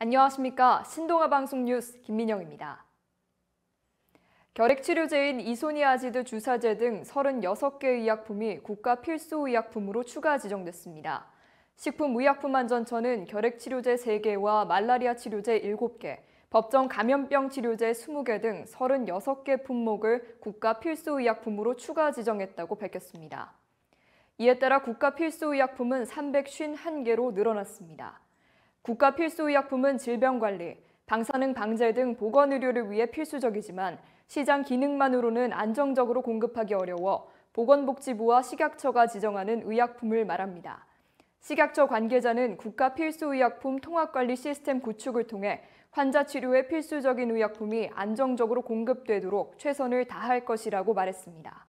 안녕하십니까. 신동아 방송 뉴스 김민영입니다. 결핵치료제인 이소니아지드 주사제 등 36개의 의약품이 국가 필수 의약품으로 추가 지정됐습니다. 식품의약품안전처는 결핵치료제 3개와 말라리아 치료제 7개, 법정 감염병 치료제 20개 등 36개 품목을 국가 필수 의약품으로 추가 지정했다고 밝혔습니다. 이에 따라 국가 필수 의약품은 351개로 늘어났습니다. 국가 필수 의약품은 질병관리, 방사능 방제 등 보건 의료를 위해 필수적이지만 시장 기능만으로는 안정적으로 공급하기 어려워 보건복지부와 식약처가 지정하는 의약품을 말합니다. 식약처 관계자는 국가 필수 의약품 통합관리 시스템 구축을 통해 환자 치료에 필수적인 의약품이 안정적으로 공급되도록 최선을 다할 것이라고 말했습니다.